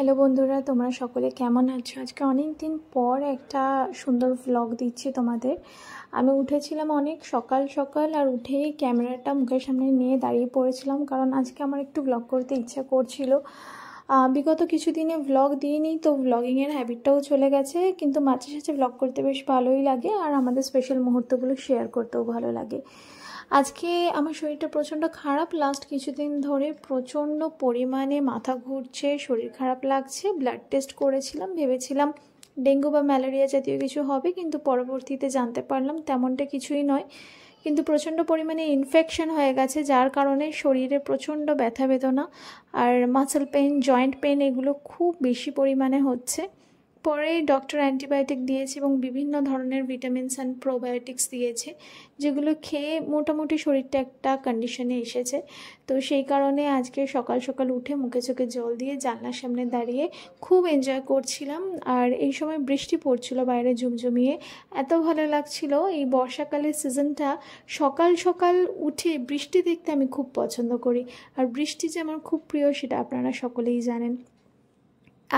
hello বন্ধুরা তোমরা সকলে কেমন আছো আজকে অনেক দিন পর একটা সুন্দর ভ্লগ দিচ্ছি তোমাদের আমি উঠেছিলাম অনেক সকাল সকাল আর উঠেই ক্যামেরাটা মুখের সামনে নিয়ে দাঁড়িয়ে পড়েছিলাম কারণ আজকে আমার একটু ভ্লগ করতে ইচ্ছা করছিল বিগত কিছুদিনে ভ্লগ দিইনি তো ভ্লগিংয়ের হ্যাবিটটাও চলে গেছে কিন্তু মাঝে সাথে ভ্লগ করতে বেশ ভালোই লাগে আর আমাদের স্পেশাল মুহূর্তগুলো শেয়ার করতেও ভালো লাগে আজকে আমার শরীরটা প্রচণ্ড খারাপ লাস্ট কিছুদিন ধরে প্রচণ্ড পরিমাণে মাথা ঘুরছে শরীর খারাপ লাগছে ব্লাড টেস্ট করেছিলাম ভেবেছিলাম ডেঙ্গু বা ম্যালেরিয়া জাতীয় কিছু হবে কিন্তু পরবর্তীতে জানতে পারলাম তেমনটা কিছুই নয় কিন্তু প্রচণ্ড পরিমাণে ইনফেকশন হয়ে গেছে যার কারণে শরীরে প্রচণ্ড ব্যথা বেদনা আর মাসেল পেন জয়েন্ট পেন এগুলো খুব বেশি পরিমাণে হচ্ছে পরে ডক্টর অ্যান্টিবায়োটিক দিয়েছে এবং বিভিন্ন ধরনের ভিটামিনস অ্যান্ড প্রোবায়োটিক্স দিয়েছে যেগুলো খেয়ে মোটামুটি শরীরটা একটা কন্ডিশনে এসেছে তো সেই কারণে আজকে সকাল সকাল উঠে মুখে চোখে জল দিয়ে জানলার সামনে দাঁড়িয়ে খুব এনজয় করছিলাম আর এই সময় বৃষ্টি পড়ছিল বাইরে ঝুমঝুমিয়ে এত ভালো লাগছিল এই বর্ষাকালের সিজনটা সকাল সকাল উঠে বৃষ্টি দেখতে আমি খুব পছন্দ করি আর বৃষ্টি যে আমার খুব প্রিয় সেটা আপনারা সকলেই জানেন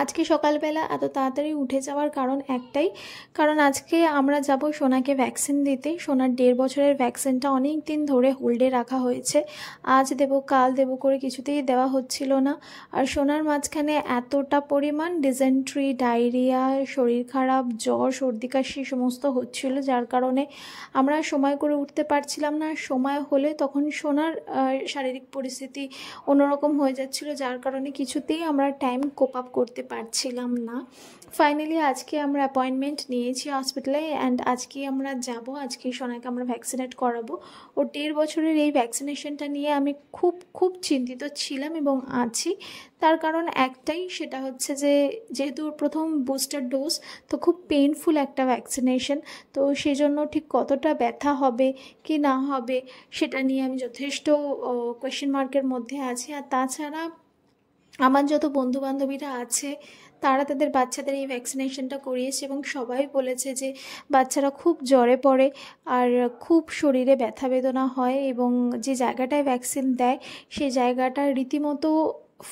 আজকে সকালবেলা এত তাড়াতাড়ি উঠে যাওয়ার কারণ একটাই কারণ আজকে আমরা যাব সোনাকে ভ্যাকসিন দিতে সোনার দেড় বছরের ভ্যাকসিনটা অনেক দিন ধরে হোল্ডে রাখা হয়েছে আজ দেব কাল দেব করে কিছুতেই দেওয়া হচ্ছিল না আর সোনার মাঝখানে এতটা পরিমাণ ডিজেন্ট্রি ডায়রিয়া শরীর খারাপ জ্বর সর্দি কাশি সমস্ত হচ্ছিল যার কারণে আমরা সময় করে উঠতে পারছিলাম না সময় হলে তখন সোনার শারীরিক পরিস্থিতি অন্যরকম হয়ে যাচ্ছিল যার কারণে কিছুতেই আমরা টাইম কোপ আপ করতে করতে পারছিলাম না ফাইনালি আজকে আমরা অ্যাপয়েন্টমেন্ট নিয়েছি হসপিটালে অ্যান্ড আজকে আমরা যাব আজকে সোনাকে আমরা ভ্যাকসিনেট করাবো ও দেড় বছরের এই ভ্যাকসিনেশনটা নিয়ে আমি খুব খুব চিন্তিত ছিলাম এবং আছি তার কারণ একটাই সেটা হচ্ছে যে যেহেতু প্রথম বুস্টার ডোজ তো খুব পেনফুল একটা ভ্যাকসিনেশন তো সেজন্য ঠিক কতটা ব্যথা হবে কি না হবে সেটা নিয়ে আমি যথেষ্ট কোয়েশ্চেন মার্কের মধ্যে আছি আর তাছাড়া আমার যত বন্ধুবান্ধবীরা আছে তারা তাদের বাচ্চাদের এই ভ্যাকসিনেশনটা করিয়েছে এবং সবাই বলেছে যে বাচ্চারা খুব জ্বরে পড়ে আর খুব শরীরে ব্যথা বেদনা হয় এবং যে জায়গাটায় ভ্যাকসিন দেয় সেই জায়গাটা রীতিমতো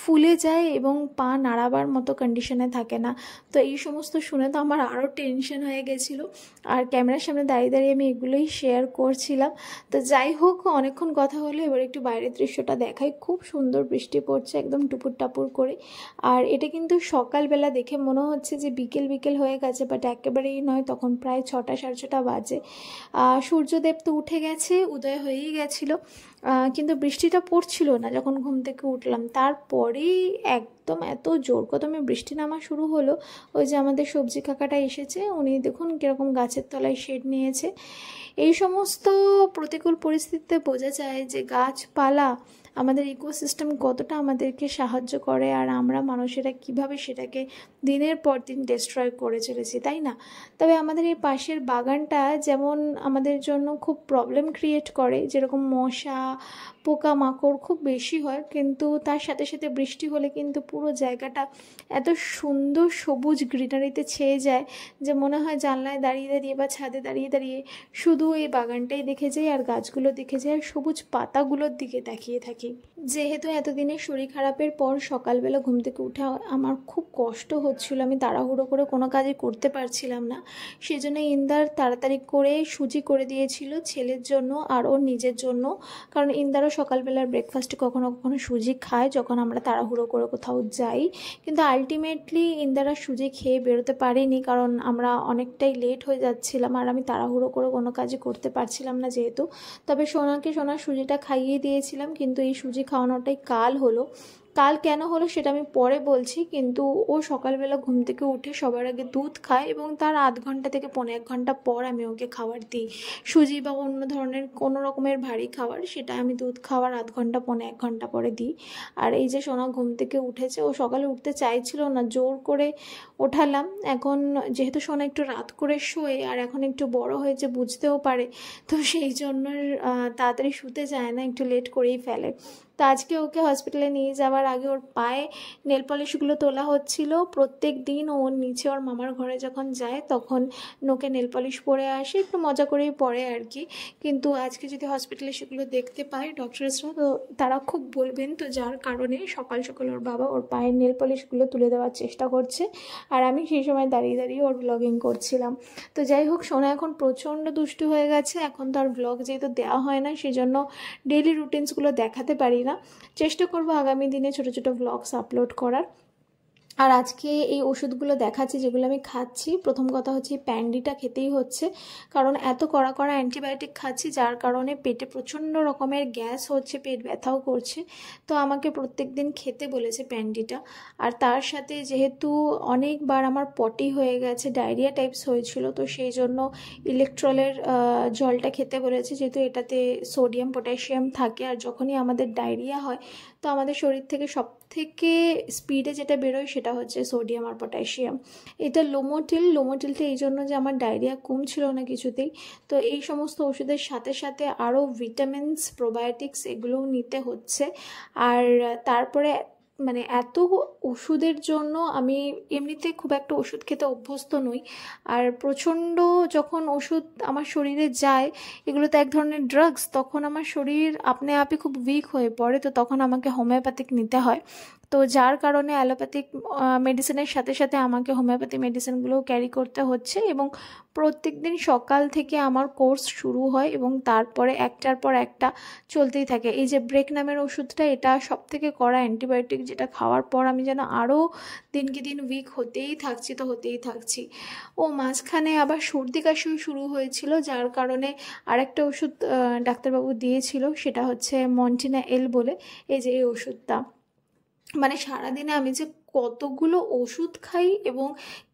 ফুলে যায় এবং পা নাড়াবার মতো কন্ডিশনে থাকে না তো এই সমস্ত শুনে তো আমার আরও টেনশন হয়ে গেছিলো আর ক্যামেরার সামনে দাঁড়িয়ে দাঁড়িয়ে আমি এগুলোই শেয়ার করছিলাম তো যাই হোক অনেকক্ষণ কথা হলো এবার একটু বাইরের দৃশ্যটা দেখাই খুব সুন্দর বৃষ্টি পড়ছে একদম টুপুর টাপুর করে আর এটা কিন্তু সকালবেলা দেখে মনে হচ্ছে যে বিকেল বিকেল হয়ে গেছে বাট একেবারেই নয় তখন প্রায় ছটা সাড়ে ছটা বাজে সূর্যদেব তো উঠে গেছে উদয় হয়েই গেছিলো কিন্তু বৃষ্টিটা পড়ছিল না যখন ঘুম থেকে উঠলাম তারপর পরেই একদম এত জোর কদমে বৃষ্টি নামা শুরু হলো ওই যে আমাদের সবজি কাকাটা এসেছে উনি দেখুন কীরকম গাছের তলায় শেড নিয়েছে এই সমস্ত প্রতিকূল পরিস্থিতিতে বোঝা যায় যে গাছপালা আমাদের ইকোসিস্টেম কতটা আমাদেরকে সাহায্য করে আর আমরা মানুষেরা কিভাবে সেটাকে দিনের পর দিন ডিস্ট্রয় করে চলেছি তাই না তবে আমাদের এই পাশের বাগানটা যেমন আমাদের জন্য খুব প্রবলেম ক্রিয়েট করে যেরকম মশা পোকামাকড় খুব বেশি হয় কিন্তু তার সাথে সাথে বৃষ্টি হলে কিন্তু পুরো জায়গাটা এত সুন্দর সবুজ গ্রিনারিতে ছেয়ে যায় যে মনে হয় জানলায় দাঁড়িয়ে দাঁড়িয়ে বা ছাদে দাঁড়িয়ে দাঁড়িয়ে শুধু এই বাগানটাই দেখে যাই আর গাছগুলো দেখে যাই আর সবুজ পাতাগুলোর দিকে তাকিয়ে থাকি gente যেহেতু এতদিনের শরীর খারাপের পর সকালবেলা ঘুম থেকে উঠে আমার খুব কষ্ট হচ্ছিল আমি তাড়াহুড়ো করে কোনো কাজই করতে পারছিলাম না সেজন্য ইন্দার তাড়াতাড়ি করে সুজি করে দিয়েছিল ছেলের জন্য আর ওর নিজের জন্য কারণ ইন্দারও সকালবেলার ব্রেকফাস্টে কখনো কখনো সুজি খায় যখন আমরা তাড়াহুড়ো করে কোথাও যাই কিন্তু আলটিমেটলি ইন্দারা সুজি খেয়ে বেরোতে পারিনি কারণ আমরা অনেকটাই লেট হয়ে যাচ্ছিলাম আর আমি তাড়াহুড়ো করে কোনো কাজই করতে পারছিলাম না যেহেতু তবে সোনাকে সোনার সুজিটা খাইয়ে দিয়েছিলাম কিন্তু এই সুজি খাওয়ানোটাই কাল হলো কাল কেন হলো সেটা আমি পরে বলছি কিন্তু ও সকালবেলা ঘুম থেকে উঠে সবার আগে দুধ খায় এবং তার আধ ঘন্টা থেকে পনেরো এক ঘন্টা পর আমি ওকে খাবার দিই সুজি বা অন্য ধরনের কোনো রকমের ভারী খাবার সেটা আমি দুধ খাওয়ার আধ ঘন্টা পনেরো এক ঘন্টা পরে দিই আর এই যে সোনা ঘুম থেকে উঠেছে ও সকালে উঠতে চাইছিল না জোর করে ওঠালাম এখন যেহেতু সোনা একটু রাত করে শোয়ে আর এখন একটু বড় হয়েছে বুঝতেও পারে তো সেই জন্য তাড়াতাড়ি শুতে যায় না একটু লেট করেই ফেলে তো আজকে ওকে হসপিটালে নিয়ে যাওয়ার আগে ওর পায়ে নেল পলিশগুলো তোলা হচ্ছিল প্রত্যেক দিন ওর নিচে ওর মামার ঘরে যখন যায় তখন নোকে নেল পলিশ পরে আসে একটু মজা করেই পরে আর কি কিন্তু আজকে যদি হসপিটালে সেগুলো দেখতে পায় ডক্টরসরা তো তারা খুব বলবেন তো যার কারণে সকাল সকাল ওর বাবা ওর পায়ের নেল পলিশগুলো তুলে দেওয়ার চেষ্টা করছে আর আমি সেই সময় দাঁড়িয়ে দাঁড়িয়ে ওর ব্লগিং করছিলাম তো যাই হোক সোনা এখন প্রচণ্ড দুষ্টু হয়ে গেছে এখন তো আর ব্লগ যেহেতু দেওয়া হয় না সেজন্য ডেলি রুটিনসগুলো দেখাতে পারি চেষ্টা করব আগামী দিনে ছোট ছোট ব্লগস আপলোড করার আর আজকে এই ওষুধগুলো দেখাচ্ছি যেগুলো আমি খাচ্ছি প্রথম কথা হচ্ছে এই প্যান্ডিটা খেতেই হচ্ছে কারণ এত কড়া কড়া অ্যান্টিবায়োটিক খাচ্ছি যার কারণে পেটে প্রচণ্ড রকমের গ্যাস হচ্ছে পেট ব্যথাও করছে তো আমাকে প্রত্যেক দিন খেতে বলেছে প্যান্ডিটা আর তার সাথে যেহেতু অনেকবার আমার পটি হয়ে গেছে ডায়রিয়া টাইপস হয়েছিল তো সেই জন্য ইলেকট্রলের জলটা খেতে বলেছে যেহেতু এটাতে সোডিয়াম পটাশিয়াম থাকে আর যখনই আমাদের ডায়রিয়া হয় তো আমাদের শরীর থেকে সব থেকে স্পিডে যেটা বেরোয় সেটা হচ্ছে সোডিয়াম আর পটাশিয়াম এটা লোমোটিল লোমোটিলটা এই জন্য যে আমার ডায়রিয়া কমছিল না কিছুতেই তো এই সমস্ত ওষুধের সাথে সাথে আরও ভিটামিনস প্রোবায়োটিক্স এগুলোও নিতে হচ্ছে আর তারপরে মানে এত ওষুধের জন্য আমি এমনিতে খুব একটা ওষুধ খেতে অভ্যস্ত নই আর প্রচণ্ড যখন ওষুধ আমার শরীরে যায় এগুলো তো এক ধরনের ড্রাগস তখন আমার শরীর আপনি আপনি খুব উইক হয়ে পড়ে তো তখন আমাকে হোমিওপ্যাথিক নিতে হয় তো যার কারণে অ্যালোপ্যাথিক মেডিসিনের সাথে সাথে আমাকে হোমিওপ্যাথি মেডিসিনগুলোও ক্যারি করতে হচ্ছে এবং প্রত্যেক দিন সকাল থেকে আমার কোর্স শুরু হয় এবং তারপরে একটার পর একটা চলতেই থাকে এই যে ব্রেক নামের ওষুধটা এটা সব থেকে করা অ্যান্টিবায়োটিক যেটা খাওয়ার পর আমি যেন আরও দিনকে দিন উইক হতেই থাকছি তো হতেই থাকছি ও মাঝখানে আবার সর্দি কাশিও শুরু হয়েছিল যার কারণে আরেকটা ওষুধ ডাক্তারবাবু দিয়েছিল সেটা হচ্ছে মন্টিনা এল বলে এই যে এই ওষুধটা মানে সারাদিনে আমি যে কতগুলো ওষুধ খাই এবং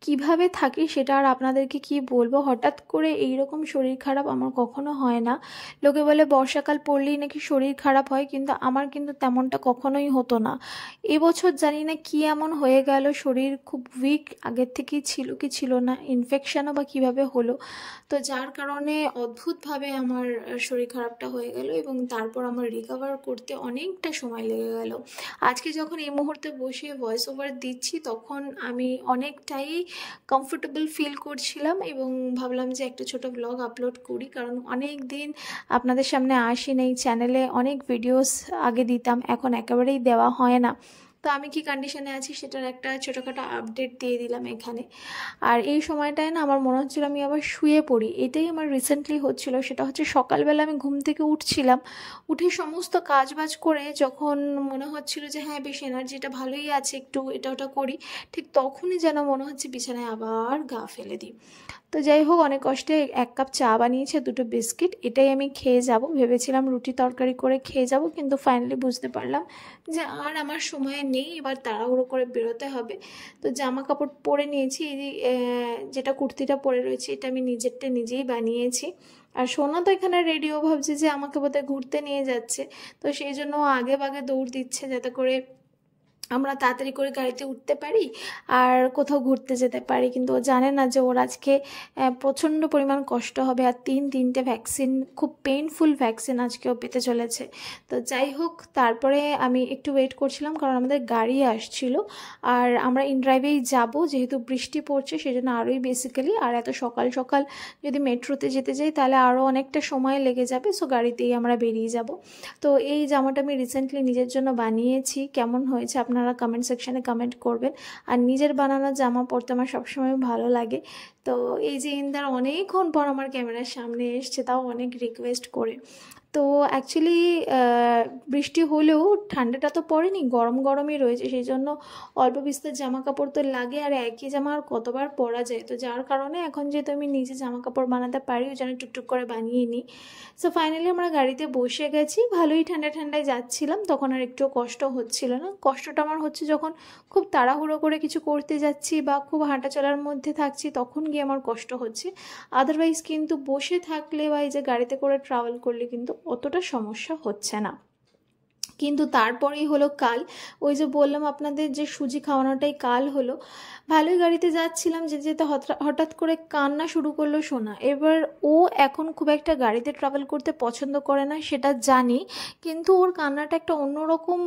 কিভাবে থাকি সেটা আর আপনাদেরকে কি বলবো হঠাৎ করে এই রকম শরীর খারাপ আমার কখনো হয় না লোকে বলে বর্ষাকাল পড়লেই নাকি শরীর খারাপ হয় কিন্তু আমার কিন্তু তেমনটা কখনোই হতো না এবছর জানি না কি এমন হয়ে গেল শরীর খুব উইক আগের থেকেই ছিল কি ছিল না ইনফেকশানও বা কিভাবে হলো তো যার কারণে অদ্ভুতভাবে আমার শরীর খারাপটা হয়ে গেল এবং তারপর আমার রিকভার করতে অনেকটা সময় লেগে গেল আজকে যখন এই মুহূর্তে বসে ভয়েস ওভার একবার দিচ্ছি তখন আমি অনেকটাই কমফোর্টেবল ফিল করছিলাম এবং ভাবলাম যে একটা ছোট ব্লগ আপলোড করি কারণ অনেক দিন আপনাদের সামনে আসি না এই চ্যানেলে অনেক ভিডিওস আগে দিতাম এখন একেবারেই দেওয়া হয় না তো আমি কি কন্ডিশনে আছি সেটার একটা ছোটোখাটো আপডেট দিয়ে দিলাম এখানে আর এই সময়টায় না আমার মনে হচ্ছিলো আমি আবার শুয়ে পড়ি এটাই আমার রিসেন্টলি হচ্ছিলো সেটা হচ্ছে সকালবেলা আমি ঘুম থেকে উঠছিলাম উঠে সমস্ত কাজ বাজ করে যখন মনে হচ্ছিলো যে হ্যাঁ বেশ এনার্জিটা ভালোই আছে একটু এটা ওটা করি ঠিক তখনই যেন মনে হচ্ছে বিছানায় আবার গা ফেলে দিই তো যাই হোক অনেক কষ্টে এক কাপ চা বানিয়েছে দুটো বিস্কিট এটাই আমি খেয়ে যাব ভেবেছিলাম রুটি তরকারি করে খেয়ে যাব কিন্তু ফাইনালি বুঝতে পারলাম যে আর আমার সময় নেই এবার তাড়াহুড়ো করে বেরোতে হবে তো জামা কাপড় পরে নিয়েছি এই যেটা কুর্তিটা পরে রয়েছে এটা আমি নিজেরটা নিজেই বানিয়েছি আর সোনা তো এখানে রেডিও ভাবছে যে আমাকে বোধহয় ঘুরতে নিয়ে যাচ্ছে তো সেই জন্য আগে বাগে দৌড় দিচ্ছে যাতে করে আমরা তাড়াতাড়ি করে গাড়িতে উঠতে পারি আর কোথাও ঘুরতে যেতে পারি কিন্তু ও জানে না যে ওর আজকে প্রচণ্ড পরিমাণ কষ্ট হবে আর তিন তিনটে ভ্যাকসিন খুব পেইনফুল ভ্যাকসিন আজকে ও পেতে চলেছে তো যাই হোক তারপরে আমি একটু ওয়েট করছিলাম কারণ আমাদের গাড়ি আসছিল আর আমরা ইনড্রাইভেই যাব যেহেতু বৃষ্টি পড়ছে সেজন্য আরোই বেসিক্যালি আর এত সকাল সকাল যদি মেট্রোতে যেতে যাই তাহলে আরও অনেকটা সময় লেগে যাবে সো গাড়িতেই আমরা বেরিয়ে যাব তো এই জামাটা আমি রিসেন্টলি নিজের জন্য বানিয়েছি কেমন হয়েছে আপনার আপনারা কমেন্ট সেকশানে কমেন্ট করবেন আর নিজের বানানো জামা পরতে আমার সবসময় ভালো লাগে তো এই যে ইন্দার অনেকক্ষণ পর আমার ক্যামেরার সামনে এসছে তাও অনেক রিকোয়েস্ট করে তো অ্যাকচুয়ালি বৃষ্টি হলেও ঠান্ডাটা তো পড়েনি গরম গরমই রয়েছে সেই জন্য অল্প বিস্তর জামা কাপড় তো লাগে আর একই জামা আর কতবার পরা যায় তো যার কারণে এখন যেহেতু আমি নিজে জামা কাপড় বানাতে পারি ওই জন্য টুকটুক করে বানিয়ে নিই সো ফাইনালি আমরা গাড়িতে বসে গেছি ভালোই ঠান্ডা ঠান্ডায় যাচ্ছিলাম তখন আর একটু কষ্ট হচ্ছিল না কষ্টটা আমার হচ্ছে যখন খুব তাড়াহুড়ো করে কিছু করতে যাচ্ছি বা খুব হাঁটা চলার মধ্যে থাকছি তখন গিয়ে আমার কষ্ট হচ্ছে আদারওয়াইজ কিন্তু বসে থাকলে বা এই যে গাড়িতে করে ট্রাভেল করলে কিন্তু অতটা সমস্যা হচ্ছে না কিন্তু তারপরেই হলো কাল ওই যে বললাম আপনাদের যে সুজি খাওয়ানোটাই কাল হলো ভালোই গাড়িতে যাচ্ছিলাম যেতে যেতে হঠাৎ করে কান্না শুরু করলো সোনা এবার ও এখন খুব একটা গাড়িতে ট্রাভেল করতে পছন্দ করে না সেটা জানি কিন্তু ওর কান্নাটা একটা অন্যরকম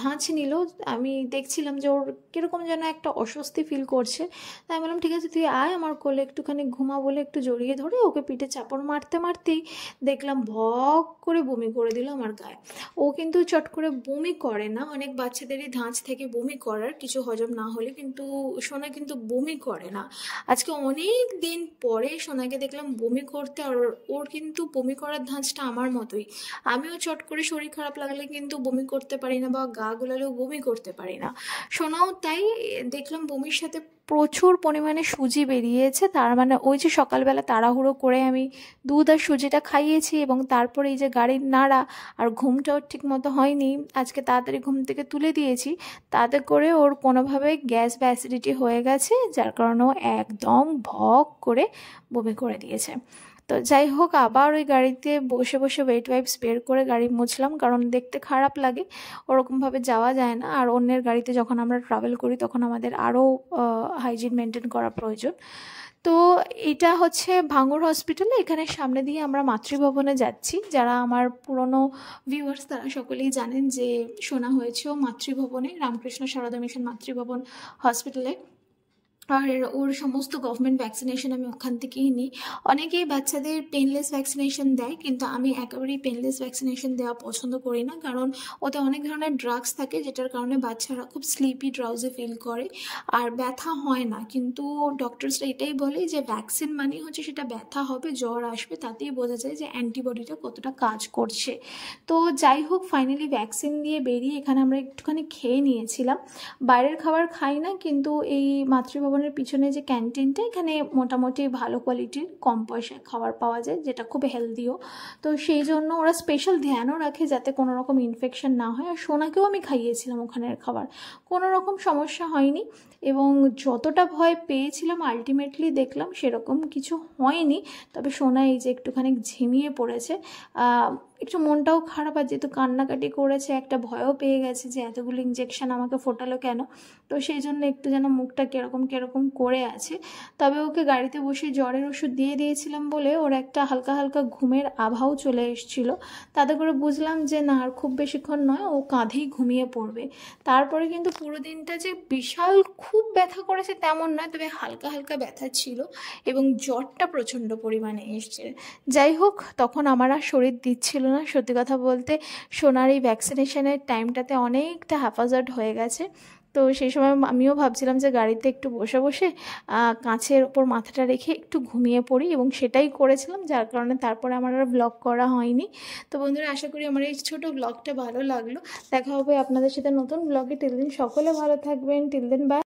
ধাঁচ নিল আমি দেখছিলাম যে ওর কীরকম যেন একটা অস্বস্তি ফিল করছে তাই আমি বললাম ঠিক আছে তুই আয় আমার কোলে একটুখানি ঘুমা বলে একটু জড়িয়ে ধরে ওকে পিঠে চাপড় মারতে মারতেই দেখলাম ভক করে বমি করে দিল আমার গায়ে ও কিন্তু চট করে বমি করে না অনেক বাচ্চাদেরই ধাঁচ থেকে বমি করার কিছু হজম না হলে কিন্তু সোনা কিন্তু বমি করে না আজকে অনেক দিন পরে সোনাকে দেখলাম বমি করতে আর ওর কিন্তু বমি করার ধাঁচটা আমার মতোই আমিও চট করে শরীর খারাপ লাগলে কিন্তু বমি করতে পারি না বা গা গোলালেও বমি করতে পারি না সোনাও তাই দেখলাম বমির সাথে প্রচুর পরিমাণে সুজি বেরিয়েছে তার মানে ওই যে সকালবেলা তাড়াহুড়ো করে আমি দুধ আর সুজিটা খাইয়েছি এবং তারপরে এই যে গাড়ির নাড়া আর ঘুমটাও ঠিক মতো হয়নি আজকে তাড়াতাড়ি ঘুম থেকে তুলে দিয়েছি তাতে করে ওর কোনোভাবে গ্যাস বা অ্যাসিডিটি হয়ে গেছে যার কারণে ও একদম ভক করে বমি করে দিয়েছে তো যাই হোক আবার ওই গাড়িতে বসে বসে ওয়েট ওয়াইপস বের করে গাড়ি মুছলাম কারণ দেখতে খারাপ লাগে ওরকমভাবে যাওয়া যায় না আর অন্যের গাড়িতে যখন আমরা ট্রাভেল করি তখন আমাদের আরও হাইজিন মেনটেন করা প্রয়োজন তো এটা হচ্ছে ভাঙর হসপিটালে এখানে সামনে দিয়ে আমরা মাতৃভবনে যাচ্ছি যারা আমার পুরনো ভিউয়ার্স তারা সকলেই জানেন যে শোনা হয়েছে মাতৃভবনে রামকৃষ্ণ সারদা মিশন মাতৃভবন হসপিটালে আর ওর সমস্ত গভর্নমেন্ট ভ্যাকসিনেশন আমি ওখান থেকেই নিই অনেকেই বাচ্চাদের পেনলেস ভ্যাকসিনেশন দেয় কিন্তু আমি একেবারেই পেনলেস ভ্যাকসিনেশন দেওয়া পছন্দ করি না কারণ ওতে অনেক ধরনের ড্রাগস থাকে যেটার কারণে বাচ্চারা খুব স্লিপি ড্রাউজে ফিল করে আর ব্যথা হয় না কিন্তু ডক্টরসরা এটাই বলে যে ভ্যাকসিন মানে হচ্ছে সেটা ব্যথা হবে জ্বর আসবে তাতেই বোঝা যায় যে অ্যান্টিবডিটা কতটা কাজ করছে তো যাই হোক ফাইনালি ভ্যাকসিন দিয়ে বেরিয়ে এখানে আমরা একটুখানি খেয়ে নিয়েছিলাম বাইরের খাবার খাই না কিন্তু এই মাতৃভবন ভবনের পিছনে যে ক্যান্টিনটা এখানে মোটামুটি ভালো কোয়ালিটির কম পয়সায় খাবার পাওয়া যায় যেটা খুব হেলদিও তো সেই জন্য ওরা স্পেশাল ধ্যানও রাখে যাতে কোনো রকম ইনফেকশন না হয় আর সোনাকেও আমি খাইয়েছিলাম ওখানের খাবার কোনো রকম সমস্যা হয়নি এবং যতটা ভয় পেয়েছিলাম আলটিমেটলি দেখলাম সেরকম কিছু হয়নি তবে সোনা এই যে একটুখানি ঝিমিয়ে পড়েছে একটু মনটাও খারাপ আর যেহেতু কান্নাকাটি করেছে একটা ভয়ও পেয়ে গেছে যে এতগুলো ইঞ্জেকশান আমাকে ফোটালো কেন তো সেই জন্য একটু যেন মুখটা কীরকম কীরকম করে আছে তবে ওকে গাড়িতে বসে জ্বরের ওষুধ দিয়ে দিয়েছিলাম বলে ওর একটা হালকা হালকা ঘুমের আভাও চলে এসছিল তাতে করে বুঝলাম যে না আর খুব বেশিক্ষণ নয় ও কাঁধেই ঘুমিয়ে পড়বে তারপরে কিন্তু পুরো দিনটা যে বিশাল খুব ব্যথা করেছে তেমন নয় তবে হালকা হালকা ব্যথা ছিল এবং জ্বরটা প্রচণ্ড পরিমাণে এসছে যাই হোক তখন আমার আর শরীর দিচ্ছিল না সত্যি কথা বলতে সোনার এই ভ্যাকসিনেশনের টাইমটাতে অনেকটা হ্যাফাজার্ড হয়ে গেছে তো সেই সময় আমিও ভাবছিলাম যে গাড়িতে একটু বসে বসে কাঁচের ওপর মাথাটা রেখে একটু ঘুমিয়ে পড়ি এবং সেটাই করেছিলাম যার কারণে তারপরে আমার আর ব্লগ করা হয়নি তো বন্ধুরা আশা করি আমার এই ছোটো ব্লগটা ভালো লাগলো দেখা হবে আপনাদের সাথে নতুন ব্লগে টিল দিন সকলে ভালো থাকবেন টিল দিন বা